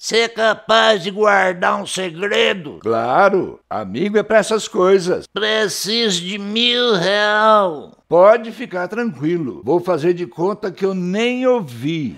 Ser capaz de guardar um segredo? Claro, amigo é para essas coisas. Preciso de mil real. Pode ficar tranquilo, vou fazer de conta que eu nem ouvi.